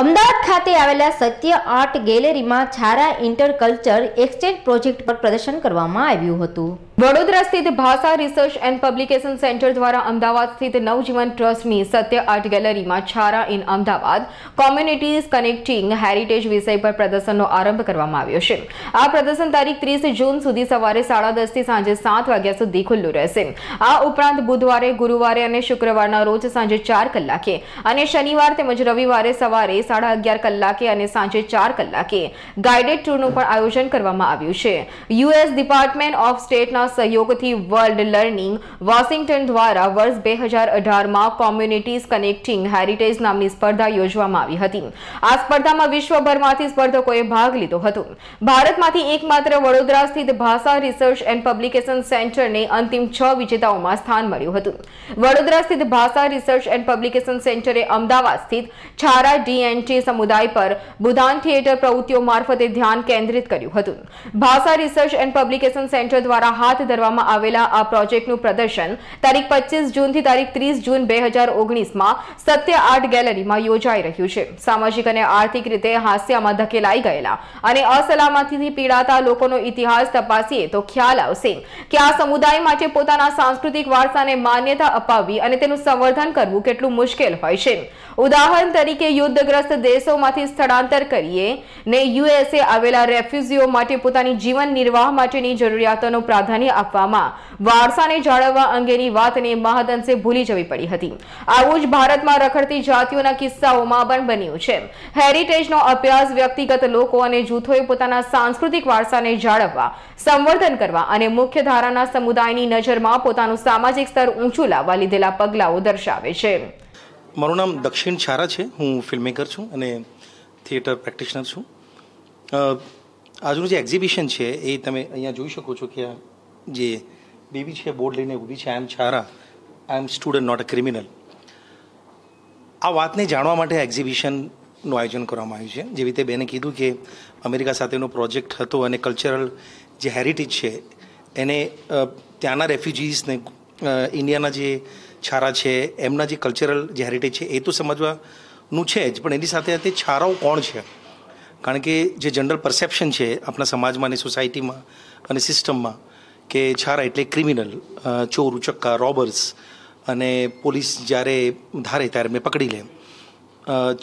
અમદાવાદ ખાતે આવેલા સત્ય આર્ટ ગેલેરીમાં છારા ઇન્ટરકલ્ચર એક્સચેન્જ પ્રોજેક્ટ પર પ્રદર્શન કરવામાં આવ્યું હતું વડોદરા સ્થિત Bhasha research and publication centre દ્વારા અમદાવાદ સ્થિત નવજીવન ટ્રસ્ટની સત્ય આર્ટ ગેલેરીમાં Chhara in Ahmedabad communities connecting heritage વિષય પર પ્રદર્શનનો આરંભ કરવામાં આવ્યો છે આ પ્રદર્શન તારીખ ત્રીસ જૂન સુધી સવારે સાડા દસથી સાંજે સાત વાગ્યા સુધી ખુલ્લું રહેશે આ ઉપરાંત બુધવારે ગુરુવારે અને શુક્રવારના રોજ સાંજે ચાર કલાકે અને શનિવાર તેમજ રવિવારે સવારે સાડા અગિયાર કલાકે અને સાંજે ચાર કલાકે ગાઇડેડ ટૂરનું પણ આયોજન કરવામાં આવ્યું છે યુએસ ડિપાર્ટમેન્ટ ઓફ સ્ટેટના સહયોગથી વર્લ્ડ લર્નિંગ વોશિંગ્ટન દ્વારા વર્ષ 2018 માં કમ્યુનિટીઝ કનેક્ટિંગ હેરીટેજ નામની સ્પર્ધા યોજવામાં આવી હતી આ સ્પર્ધામાં વિશ્વભરમાંથી સ્પર્ધકોએ ભાગ લીધો હતો ભારતમાંથી એકમાત્ર વડોદરા સ્થિત ભાષા રિસર્ચ એન્ડ પબ્લિકેશન સેન્ટરને અંતિમ 6 વિજેતાઓમાં સ્થાન મળ્યું હતું વડોદરા સ્થિત ભાષા રિસર્ચ એન્ડ પબ્લિકેશન સેન્ટરે અમદાવાદ સ્થિત ચરા ડીએનસી સમુદાય પર બુદાન થિયેટર પ્રવૃત્તિઓ મારફતે ધ્યાન કેન્દ્રિત કર્યું હતું ભાષા રિસર્ચ એન્ડ પબ્લિકેશન સેન્ટર દ્વારા આ હાથ ધરવામાં આવેલા આ પ્રોજેક્ટનું પ્રદર્શન તારીખ પચીસ જૂનથી તારીખ ત્રીસ જૂન બે હજાર સત્ય આર્ટ ગેલેરીમાં યોજાઈ રહ્યું છે સામાજિક અને આર્થિક રીતે હાસ્યામાં ધકેલાઈ ગયેલા અને અસલામતીથી પીડાતા લોકોનો ઇતિહાસ તપાસીએ તો ખ્યાલ આવશે કે આ સમુદાય માટે પોતાના સાંસ્કૃતિક વારસાને માન્યતા અપાવવી અને તેનું સંવર્ધન કરવું કેટલું મુશ્કેલ હોય છે ઉદાહરણ તરીકે યુદ્ધગ્રસ્ત દેશોમાંથી સ્થળાંતર કરીએ ને યુએસએ આવેલા રેફ્યુઝીઓ માટે પોતાની જીવન નિર્વાહ માટેની જરૂરિયાતોનું પ્રાધાન્ય આપવામાં વારસાને જાળવવા અંગેની વાતને મહદઅંશે ભૂલી જવી પડી હતી આવું જ ભારતમાં રખડતી જાતિઓના કિસ્સાઓમાં પણ બન્યું છે હેરિટેજનો અભ્યાસ વ્યક્તિગત લોકો અને જૂથોએ પોતાના સાંસ્કૃતિક વારસાને જાળવવા સંવર્ધન કરવા અને મુખ્ય ધારાના સમુદાયની નજરમાં પોતાનું સામાજિક સ્તર ઊંચું લાવવા લીધેલા પગલાઓ દર્શાવે છે મારું નામ દક્ષિણ છારા છે હું ફિલ્મમેકર છું અને થિયેટર પ્રેક્ટિશનર છું આજનું જે એક્ઝિબિશન છે એ તમે અહીંયા જોઈ શકો છો કે આ જે બેબી છે બોર્ડ લઈને ઊભી છે I am Chhara I am student not a criminal આ વાતને જાણવા માટે એક્ઝિબિશનનું આયોજન કરવામાં આવ્યું છે જેવી રીતે બેને કીધું કે અમેરિકા સાથેનો પ્રોજેક્ટ હતો અને કલ્ચરલ જે હેરિટેજ છે એને ત્યાંના રેફ્યુજીઝને ઇન્ડિયાના જે છારા છે એમના જે કલ્ચરલ જે હેરિટેજ છે એ તો સમજવાનું છે જ પણ એની સાથે સાથે છારાઓ કોણ છે કારણ કે જે જનરલ પરસેપ્શન છે આપણા સમાજમાં અને સોસાયટીમાં અને સિસ્ટમમાં કે છારા એટલે ક્રિમિનલ ચોર ઉચક્કા રોબર્સ અને પોલીસ જ્યારે ધારે ત્યારે મેં પકડી લે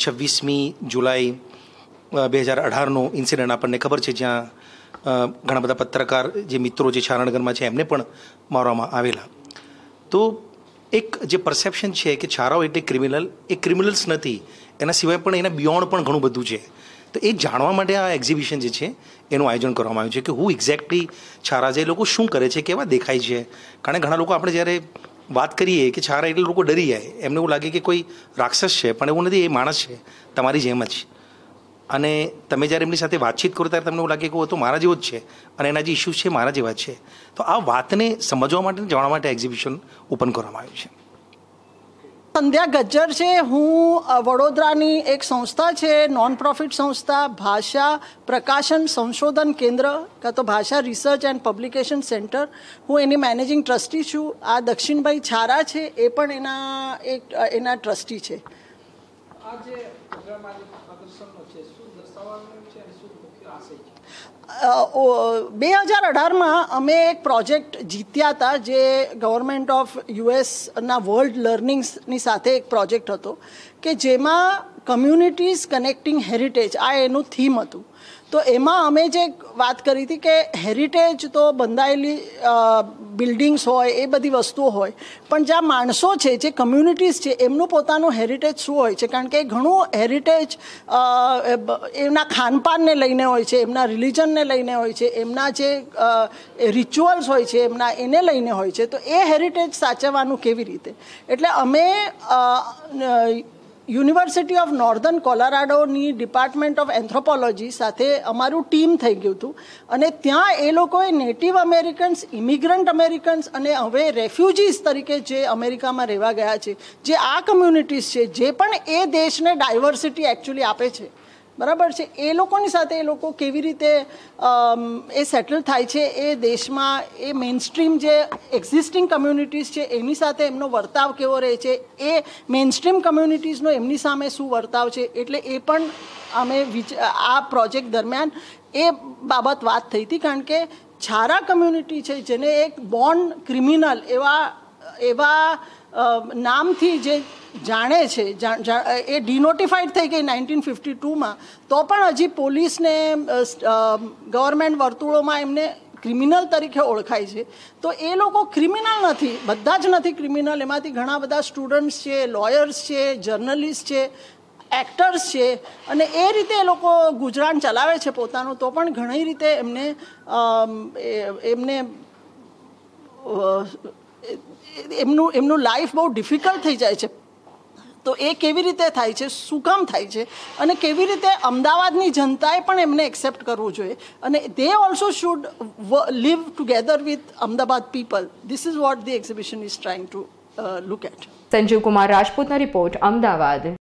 છવ્વીસમી જુલાઈ બે હજાર અઢારનો ઇન્સિડન્ટ આપણને ખબર છે જ્યાં ઘણા બધા પત્રકાર જે મિત્રો જે છારાનગરમાં છે એમને પણ મારવામાં આવેલા તો એક જે પરસેપ્શન છે કે છારાઓ એટલે ક્રિમિનલ એ ક્રિમિનલ્સ નથી એના સિવાય પણ એના બિયોન્ડ પણ ઘણું બધું છે તો એ જાણવા માટે આ એક્ઝિબિશન જે છે એનું આયોજન કરવામાં આવ્યું છે કે હું એક્ઝેક્ટલી છારા જે લોકો શું કરે છે કેવા દેખાય છે કારણ કે ઘણા લોકો આપણે જ્યારે વાત કરીએ કે છારા એટલે લોકો ડરી જાય એમને એવું લાગે કે કોઈ રાક્ષસ છે પણ એવું નથી એ માણસ છે તમારી જેમ જ અને તમે જ્યારે એમની સાથે વાતચીત કરો ત્યારે તમને એવું લાગે કે તો મારા જેવો જ છે અને એના જે ઇસ્યુઝ છે મારા જેવા જ છે તો આ વાતને સમજવા માટે જાણવા માટે એક્ઝિબિશન ઓપન કરવામાં આવ્યું છે સંધ્યા ગજ્જર છે હું વડોદરાની એક સંસ્થા છે નોન પ્રોફિટ સંસ્થા ભાષા પ્રકાશન સંશોધન કેન્દ્ર કાં તો ભાષા રિસર્ચ એન્ડ પબ્લિકેશન સેન્ટર હું એની મેનેજિંગ ટ્રસ્ટી છું આ દક્ષિણભાઈ છારા છે એ પણ એના એક એના ટ્રસ્ટી છે બે હજાર અઢારમાં અમે એક પ્રોજેક્ટ જીત્યા હતા જે ગવર્મેન્ટ ઓફ યુએસના વર્લ્ડ લર્નિંગ્સની સાથે એક પ્રોજેક્ટ હતો કે જેમાં કમ્યુનિટીઝ કનેક્ટિંગ હેરિટેજ આ એનું થીમ હતું તો એમાં અમે જે વાત કરી હતી કે હેરિટેજ તો બંધાયેલી બિલ્ડિંગ્સ હોય એ બધી વસ્તુઓ હોય પણ જ્યાં માણસો છે જે કમ્યુનિટીઝ છે એમનું પોતાનું હેરિટેજ શું હોય છે કારણ કે ઘણું હેરિટેજ એમના ખાનપાનને લઈને હોય છે એમના રિલિજનને લઈને હોય છે એમના જે રિચ્યુઅલ્સ હોય છે એમના એને લઈને હોય છે તો એ હેરિટેજ સાચવવાનું કેવી રીતે એટલે અમે યુનિવર્સિટી ઓફ નોર્ધન કોલોરાડોની ડિપાર્ટમેન્ટ ઓફ એન્થ્રોપોલોજી સાથે અમારું ટીમ થઈ ગયું હતું અને ત્યાં એ લોકોએ નેટિવ અમેરિકન્સ ઇમિગ્રન્ટ અમેરિકન્સ અને હવે રેફ્યુજીસ તરીકે જે અમેરિકામાં રહેવા ગયા છે જે આ કમ્યુનિટીઝ છે જે પણ એ દેશને ડાયવર્સિટી એકચ્યુઅલી આપે છે બરાબર છે એ લોકોની સાથે એ લોકો કેવી રીતે એ સેટલ થાય છે એ દેશમાં એ સ્ટ્રીમ જે એક્ઝિસ્ટિંગ કમ્યુનિટીઝ છે એની સાથે એમનો વર્તાવ કેવો રહે છે એ મેઇનસ્ટ્રીમ કમ્યુનિટીઝનો એમની સામે શું વર્તાવ છે એટલે એ પણ અમે આ પ્રોજેક્ટ દરમિયાન એ બાબત વાત થઈ હતી કારણ કે છારા કમ્યુનિટી છે જેને એક બોન્ડ ક્રિમિનલ એવા એવા નામથી જે જાણે છે એ ડિનોટિફાઈડ થઈ ગઈ નાઇન્ટીન ફિફ્ટી ટુમાં તો પણ હજી પોલીસને ગવર્મેન્ટ વર્તુળોમાં એમને ક્રિમિનલ તરીકે ઓળખાય છે તો એ લોકો ક્રિમિનલ નથી બધા જ નથી ક્રિમિનલ એમાંથી ઘણા બધા સ્ટુડન્ટ્સ છે લોયર્સ છે જર્નલિસ્ટ છે એક્ટર્સ છે અને એ રીતે એ લોકો ગુજરાન ચલાવે છે પોતાનું તો પણ ઘણી રીતે એમને એમને એમનું એમનું લાઈફ બહુ ડિફિકલ્ટ થઈ જાય છે તો એ કેવી રીતે થાય છે શું કામ થાય છે અને કેવી રીતે અમદાવાદની જનતાએ પણ એમને એક્સેપ્ટ કરવું જોઈએ અને they also should live together with Ahmedabad people this is what the exhibition is trying to look at Sanjeev Kumar રાજપૂતનો રિપોર્ટ અમદાવાદ